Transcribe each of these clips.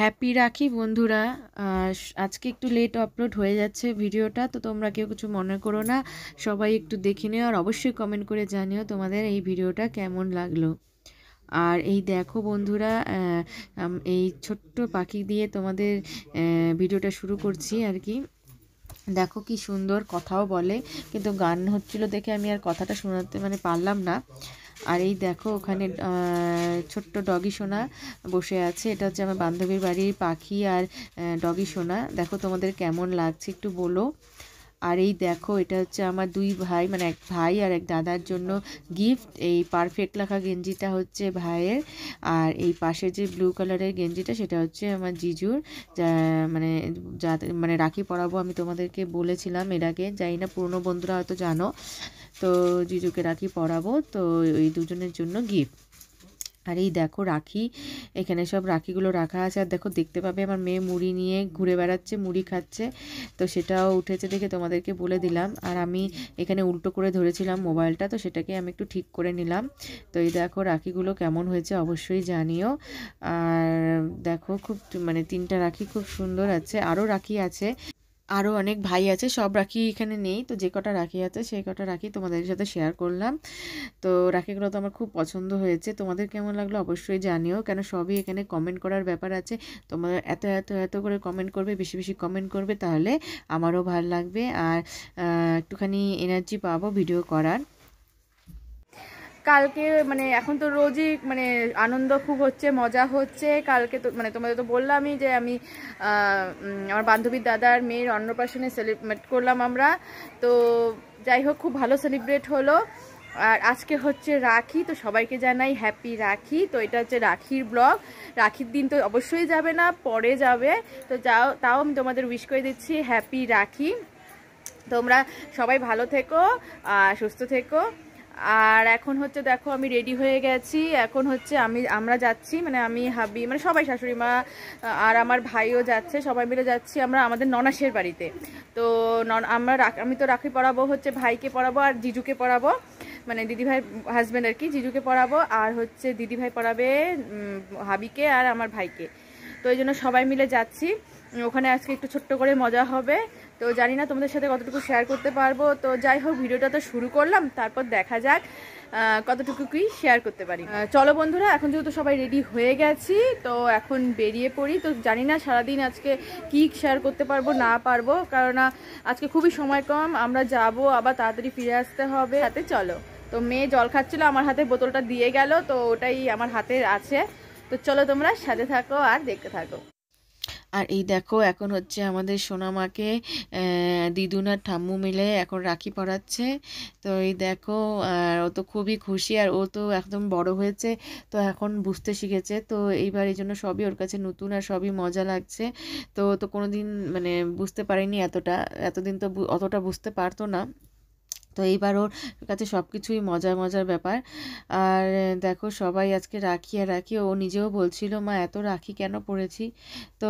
happy রাখি বন্ধুরা আজকে একটু লেট আপলোড হয়ে যাচ্ছে ভিডিওটা তো তোমরা কেউ কিছু মনে করো না সবাই একটু দেখে নিও আর অবশ্যই কমেন্ট করে জানিও তোমাদের এই ভিডিওটা কেমন লাগলো আর এই দেখো বন্ধুরা এই ছোট্ট পাখি দিয়ে তোমাদের ভিডিওটা শুরু করছি আর কি দেখো কি সুন্দর কথাও বলে কিন্তু গান হচ্ছিল দেখে আমি আর কথাটা শোনাতে মানে পারলাম না আর এই দেখো ওখানে ছোট্ট ডগি সোনা বসে আছে এটা হচ্ছে আমার বান্ধবীর বাড়ির পাখি আর ডগি সোনা দেখো তোমাদের কেমন লাগছে একটু বলো আর এই দেখো এটা হচ্ছে আমার দুই ভাই মানে এক ভাই আর এক দাদার জন্য গিফট এই পারফেক্ট লেখা গেঞ্জিটা হচ্ছে ভাইয়ের আর এই পাশে যে ব্লু কালারের গেঞ্জিটা সেটা হচ্ছে আমার জিজুর যা মানে যা মানে রাখি পরাবো আমি তোমাদেরকে বলেছিলাম এর আগে যাই না পুরনো বন্ধুরা হয়তো জানো তো জিজুকে রাখি পরাবো তো ওই দুজনের জন্য গিফট আর এই দেখো রাখি এখানে সব রাখিগুলো রাখা আছে আর দেখো দেখতে পাবে আমার মেয়ে মুড়ি নিয়ে ঘুরে বেড়াচ্ছে মুড়ি খাচ্ছে তো সেটাও উঠেছে দেখে তোমাদেরকে বলে দিলাম আর আমি এখানে উল্টো করে ধরেছিলাম মোবাইলটা তো সেটাকে আমি একটু ঠিক করে নিলাম তো এই দেখো রাখিগুলো কেমন হয়েছে অবশ্যই জানিও আর দেখো খুব মানে তিনটা রাখি খুব সুন্দর আছে আরও রাখি আছে আরও অনেক ভাই আছে সব রাখি এখানে নেই তো যে কটা রাখি আছে সেই কটা রাখি তোমাদের সাথে শেয়ার করলাম তো রাখিগুলো তো আমার খুব পছন্দ হয়েছে তোমাদের কেমন লাগলো অবশ্যই জানিও কেন সবই এখানে কমেন্ট করার ব্যাপার আছে তোমরা এত এত এত করে কমেন্ট করবে বেশি বেশি কমেন্ট করবে তাহলে আমারও ভাল লাগবে আর একটুখানি এনার্জি পাবো ভিডিও করার কালকে মানে এখন তো রোজই মানে আনন্দ খুব হচ্ছে মজা হচ্ছে কালকে তো মানে তোমাদের তো বললামই যে আমি আমার বান্ধবীর দাদার মেয়ের অন্নপ্রাশনে সেলিব্রেট করলাম আমরা তো যাই হোক খুব ভালো সেলিব্রেট হলো আর আজকে হচ্ছে রাখি তো সবাইকে জানাই হ্যাপি রাখি তো এটা হচ্ছে রাখির ব্লগ রাখির দিন তো অবশ্যই যাবে না পরে যাবে তো যাও তাও আমি তোমাদের উইশ করে দিচ্ছি হ্যাপি রাখি তোমরা সবাই ভালো থেকো আর সুস্থ থেকো আর এখন হচ্ছে দেখো আমি রেডি হয়ে গেছি এখন হচ্ছে আমি আমরা যাচ্ছি মানে আমি হাবি মানে সবাই শাশুড়ি মা আর আমার ভাইও যাচ্ছে সবাই মিলে যাচ্ছি আমরা আমাদের ননাসের বাড়িতে তো আমরা আমি তো রাখি পড়াবো হচ্ছে ভাইকে পড়াবো আর জিজুকে পড়াবো মানে দিদিভাই হাজব্যান্ড আর কি জিজুকে পড়াবো আর হচ্ছে দিদিভাই পড়াবে হাবিকে আর আমার ভাইকে তো এই জন্য সবাই মিলে যাচ্ছি ওখানে আজকে একটু ছোট্ট করে মজা হবে তো জানি না তোমাদের সাথে কতটুকু শেয়ার করতে পারবো তো যাই হোক ভিডিওটা তো শুরু করলাম তারপর দেখা যাক কতটুকু কি শেয়ার করতে পারি চলো বন্ধুরা এখন যেহেতু সবাই রেডি হয়ে গেছি তো এখন বেরিয়ে পড়ি তো জানি না সারাদিন আজকে কি শেয়ার করতে পারবো না পারবো কেননা আজকে খুবই সময় কম আমরা যাব আবার তাড়াতাড়ি ফিরে আসতে হবে হাতে চলো তো মেয়ে জল খাচ্ছিলো আমার হাতে বোতলটা দিয়ে গেল তো ওটাই আমার হাতে আছে তো চলো তোমরা সাথে থাকো আর দেখতে থাকো আর এই দেখো এখন হচ্ছে আমাদের সোনামাকে মাকে আর ঠাম্মু মিলে এখন রাখি পরাচ্ছে তো এই দেখো আর ও তো খুবই খুশি আর ও তো একদম বড় হয়েছে তো এখন বুঝতে শিখেছে তো এইবার এই জন্য সবই ওর কাছে নতুন আর সবই মজা লাগছে তো তো কোনো দিন মানে বুঝতে পারিনি এতটা এতদিন তো অতটা বুঝতে পারতো না তো এইবার ওর কাছে সব কিছুই মজার মজার ব্যাপার আর দেখো সবাই আজকে রাখি আর রাখি ও নিজেও বলছিল মা এত রাখি কেন পড়েছি তো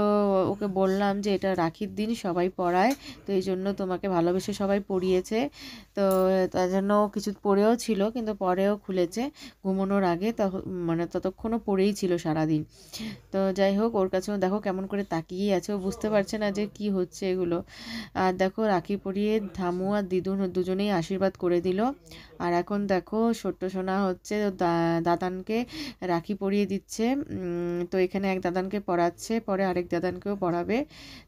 ওকে বললাম যে এটা রাখির দিন সবাই পড়ায় তো এই জন্য তোমাকে ভালোবেসে সবাই পড়িয়েছে তো তার জন্য কিছু পড়েও ছিল কিন্তু পরেও খুলেছে ঘুমানোর আগে মানে ততক্ষণও পড়েই ছিল সারাদিন তো যাই হোক ওর কাছেও দেখো কেমন করে তাকিয়েই আছে ও বুঝতে পারছে না যে কি হচ্ছে এগুলো আর দেখো রাখি পরিয়ে ধামু আর দিদুন দুজনেই আশীর্বাদ আশীর্বাদ করে দিল আর এখন দেখো ছোট্ট সোনা হচ্ছে দাদানকে রাখি পরিয়ে দিচ্ছে তো এখানে এক দাদানকে পড়াচ্ছে পরে আরেক দাদানকেও পড়াবে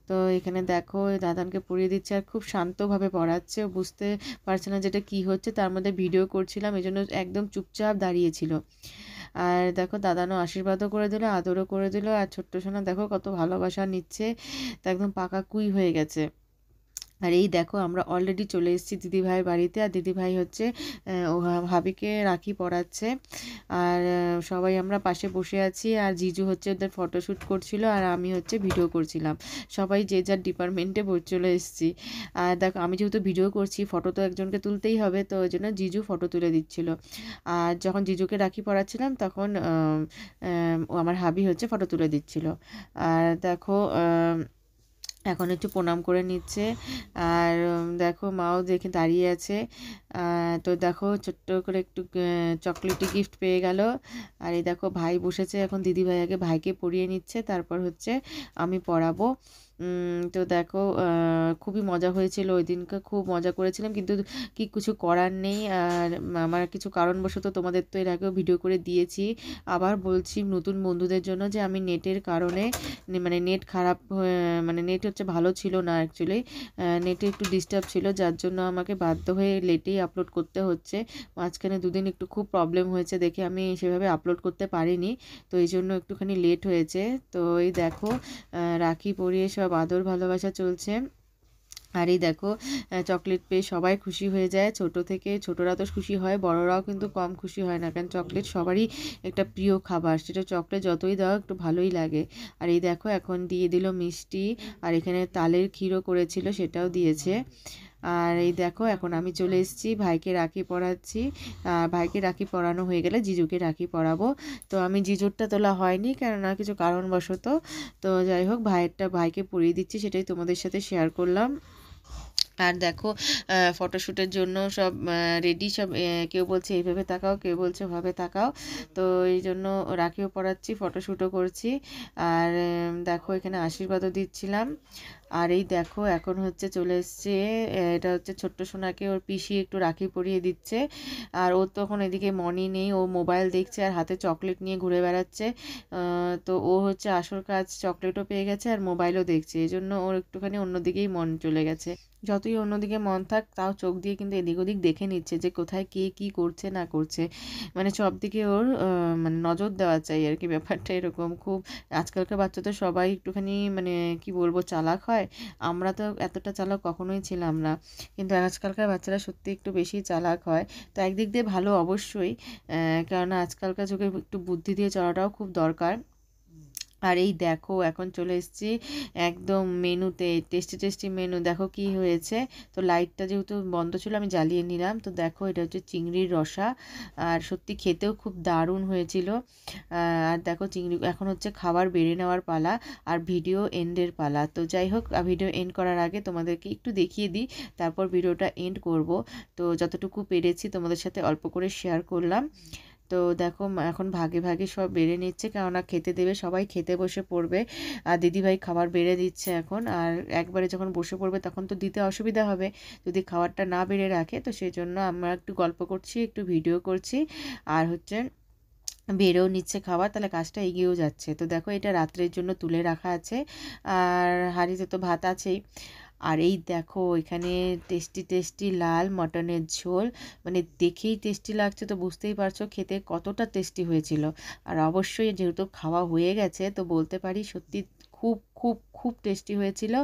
তো এখানে দেখো দাদানকে পড়িয়ে দিচ্ছে আর খুব শান্তভাবে পড়াচ্ছে বুঝতে পারছে না যেটা কি হচ্ছে তার মধ্যে ভিডিও করছিলাম এজন্য একদম চুপচাপ দাঁড়িয়েছিল আর দেখো দাদানো আশীর্বাদও করে দিল আদরও করে দিল আর ছোট্ট সোনা দেখো কত ভালোবাসা নিচ্ছে তা একদম পাকা কুই হয়ে গেছে আর এই দেখো আমরা অলরেডি চলে এসেছি দিদিভাইয়ের বাড়িতে আর দিদিভাই হচ্ছে ও ভাবিকে রাখি পড়াচ্ছে আর সবাই আমরা পাশে বসে আছি আর জিজু হচ্ছে ওদের ফটোশ্যুট করছিল আর আমি হচ্ছে ভিডিও করছিলাম সবাই যে যার ডিপার্টমেন্টে চলে এসেছি আর দেখো আমি যেহেতু ভিডিও করছি ফটো তো একজনকে তুলতেই হবে তো ওই জন্য জিজু ফটো তুলে দিচ্ছিল আর যখন জিজুকে রাখি পড়াচ্ছিলাম তখন আমার হাবি হচ্ছে ফটো তুলে দিচ্ছিল আর দেখো এখন একটু প্রণাম করে নিচ্ছে আর দেখো মাও দেখে দাঁড়িয়ে আছে তো দেখো ছোট্ট করে একটু চকলেটি গিফট পেয়ে গেল আর এই দেখো ভাই বসেছে এখন দিদি ভাইয়াকে ভাইকে পরিয়ে নিচ্ছে তারপর হচ্ছে আমি পড়াবো তো দেখো খুবই মজা হয়েছিল ওই দিনকে খুব মজা করেছিলাম কিন্তু কি কিছু করার নেই আর আমার কিছু কারণবশত তোমাদের তো এর আগেও ভিডিও করে দিয়েছি আবার বলছি নতুন বন্ধুদের জন্য যে আমি নেটের কারণে মানে নেট খারাপ মানে নেট হচ্ছে ভালো ছিল না অ্যাকচুয়ালি নেটে একটু ডিস্টার্ব ছিল যার জন্য আমাকে বাধ্য হয়ে লেটেই আপলোড করতে হচ্ছে মাঝখানে দুদিন একটু খুব প্রবলেম হয়েছে দেখে আমি সেভাবে আপলোড করতে পারিনি তো এই জন্য একটুখানি লেট হয়েছে তো এই দেখো রাখি পরিয়ে সব আদর ভালোবাসা চলছে আর এই দেখো চকলেট পেয়ে সবাই খুশি হয়ে যায় ছোট থেকে ছোটরা তো খুশি হয় বড়রাও কিন্তু কম খুশি হয় না কারণ চকলেট সবারই একটা প্রিয় খাবার সেটা চকলেট যতই দাও একটু ভালোই লাগে আর এই দেখো এখন দিয়ে দিল মিষ্টি আর এখানে তালের ক্ষীরও করেছিল সেটাও দিয়েছে আর এই দেখো এখন আমি চলে এসেছি ভাইকে রাখি পড়াচ্ছি ভাইকে রাখি পরানো হয়ে গেলে জিজুকে রাখি পড়াবো তো আমি জিজুরটা তোলা হয়নি কেননা কিছু কারণবশত তো যাই হোক ভাইয়েরটা ভাইকে পড়িয়ে দিচ্ছি সেটাই তোমাদের সাথে শেয়ার করলাম আর দেখো ফটোশ্যুটের জন্য সব রেডি সব কেউ বলছে এইভাবে তাকাও কেউ বলছে ওভাবে তাকাও তো এই জন্য রাখিও পড়াচ্ছি ফটোশ্যুটও করছি আর দেখো এখানে আশীর্বাদও দিচ্ছিলাম আর এই দেখো এখন হচ্ছে চলে এসছে এটা হচ্ছে ছোট্ট সোনাকে ওর পিসি একটু রাখি পরিয়ে দিচ্ছে আর তো তখন এদিকে মনি নেই ও মোবাইল দেখছে আর হাতে চকলেট নিয়ে ঘুরে বেড়াচ্ছে তো ও হচ্ছে আসল কাজ চকলেটও পেয়ে গেছে আর মোবাইলও দেখছে এই জন্য ওর একটুখানি অন্যদিকেই মন চলে গেছে যতই অন্যদিকে মন থাক তাও চোখ দিয়ে কিন্তু এদিক ওদিক দেখে নিচ্ছে যে কোথায় কে কি করছে না করছে মানে সব দিকে ওর মানে নজর দেওয়া চাই আর কি ব্যাপারটা এরকম খুব আজকালকার বাচ্চা তো সবাই একটুখানি মানে কি বলবো চালাক হয় আমরা তো এতটা চালাক কখনোই ছিলাম না কিন্তু আজকালকার বাচ্চারা সত্যি একটু বেশি চালাক হয় তো একদিক দিয়ে ভালো অবশ্যই কেননা আজকালকার যুগে একটু বুদ্ধি দিয়ে চলাটাও খুব দরকার আর এই দেখো এখন চলে এসেছি একদম মেনুতে টেস্টি টেস্টি মেনু দেখো কি হয়েছে তো লাইটটা যেহেতু বন্ধ ছিল আমি জ্বালিয়ে নিলাম তো দেখো এটা হচ্ছে চিংড়ির রসা আর সত্যি খেতেও খুব দারুণ হয়েছিল আর দেখো চিংড়ি এখন হচ্ছে খাবার বেড়ে নেওয়ার পালা আর ভিডিও এন্ডের পালা তো যাই হোক ভিডিও এন্ড করার আগে তোমাদেরকে একটু দেখিয়ে দিই তারপর ভিডিওটা এন্ড করব তো যতটুকু পেরেছি তোমাদের সাথে অল্প করে শেয়ার করলাম তো দেখো এখন ভাগে ভাগে সব বেড়ে নিচ্ছে কেননা খেতে দেবে সবাই খেতে বসে পড়বে আর দিদিভাই খাবার বেড়ে দিচ্ছে এখন আর একবারে যখন বসে পড়বে তখন তো দিতে অসুবিধা হবে যদি খাবারটা না বেড়ে রাখে তো সেই জন্য আমরা একটু গল্প করছি একটু ভিডিও করছি আর হচ্ছে বেড়েও নিচ্ছে খাবার তাহলে কাজটা এগিয়েও যাচ্ছে তো দেখো এটা রাত্রের জন্য তুলে রাখা আছে আর হাঁড়িতে তো ভাত আছেই আর এই দেখো এখানে টেস্টি টেস্টি লাল মটনের ঝোল মানে দেখেই টেস্টি লাগছে তো বুঝতেই পারছো খেতে কতটা টেস্টি হয়েছিল আর অবশ্যই যেহেতু খাওয়া হয়ে গেছে তো বলতে পারি সত্যি খুব খুব খুব টেস্টি হয়েছিল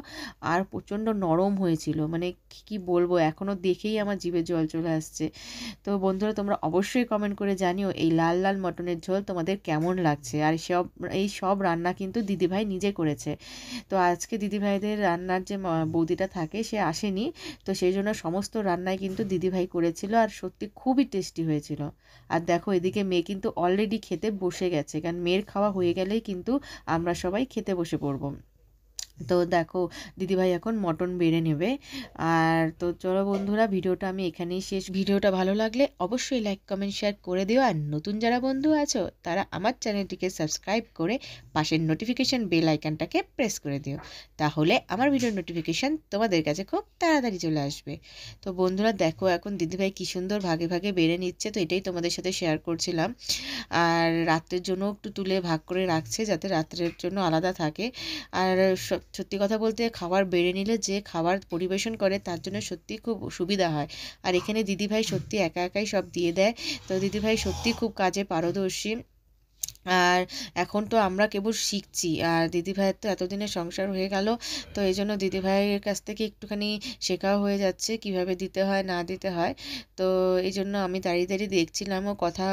আর প্রচণ্ড নরম হয়েছিল মানে কি বলবো এখনও দেখেই আমার জিভে জল চলে আসছে তো বন্ধুরা তোমরা অবশ্যই কমেন্ট করে জানিও এই লাল লাল মটনের ঝোল তোমাদের কেমন লাগছে আর সব এই সব রান্না কিন্তু দিদিভাই নিজে করেছে তো আজকে দিদিভাইদের রান্নার যে বৌদিটা থাকে সে আসেনি তো সেই জন্য সমস্ত রান্নাই কিন্তু দিদিভাই করেছিল আর সত্যি খুবই টেস্টি হয়েছিল আর দেখো এদিকে মেয়ে কিন্তু অলরেডি খেতে বসে গেছে কারণ মেয়ের খাওয়া হয়ে গেলেই কিন্তু আমরা সবাই খেতে বসে করব তো দেখো দিদিভাই এখন মটন বেড়ে নেবে আর তো চলো বন্ধুরা ভিডিওটা আমি এখানেই শেষ ভিডিওটা ভালো লাগলে অবশ্যই লাইক কমেন্ট শেয়ার করে দিও আর নতুন যারা বন্ধু আছো তারা আমার চ্যানেলটিকে সাবস্ক্রাইব করে পাশের নোটিফিকেশান বেল আইকানটাকে প্রেস করে দিও তাহলে আমার ভিডিওর নোটিফিকেশান তোমাদের কাছে খুব তাড়াতাড়ি চলে আসবে তো বন্ধুরা দেখো এখন দিদিভাই কী সুন্দর ভাগে ভাগে বেড়ে নিচ্ছে তো এটাই তোমাদের সাথে শেয়ার করছিলাম আর রাত্রের জন্য একটু তুলে ভাগ করে রাখছে যাতে রাত্রের জন্য আলাদা থাকে আর সত্যি কথা বলতে খাবার বেড়ে নিলে যে খাবার পরিবেশন করে তার জন্য সত্যি খুব সুবিধা হয় আর এখানে দিদিভাই সত্যি একা একাই সব দিয়ে দেয় তো দিদিভাই সত্যি খুব কাজে পারদর্শী আর এখন তো আমরা কেবল শিখছি আর দিদিভাইয়ের তো এতদিনের সংসার হয়ে গেল তো এই জন্য দিদিভাইয়ের কাছ থেকে একটুখানি শেখাও হয়ে যাচ্ছে কিভাবে দিতে হয় না দিতে হয় তো এই জন্য আমি দাঁড়িয়ে দাঁড়িয়ে দেখছিলাম ও কথা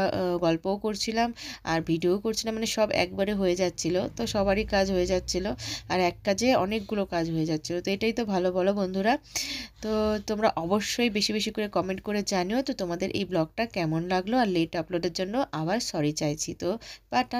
গল্পও করছিলাম আর ভিডিও করছিলাম মানে সব একবারে হয়ে যাচ্ছিলো তো সবারই কাজ হয়ে যাচ্ছিল আর এক কাজে অনেকগুলো কাজ হয়ে যাচ্ছিলো তো এটাই তো ভালো বলো বন্ধুরা তো তোমরা অবশ্যই বেশি বেশি করে কমেন্ট করে জানিও তো তোমাদের এই ব্লগটা কেমন লাগলো আর লেট আপলোডের জন্য আবার সরি চাইছি তো কাটা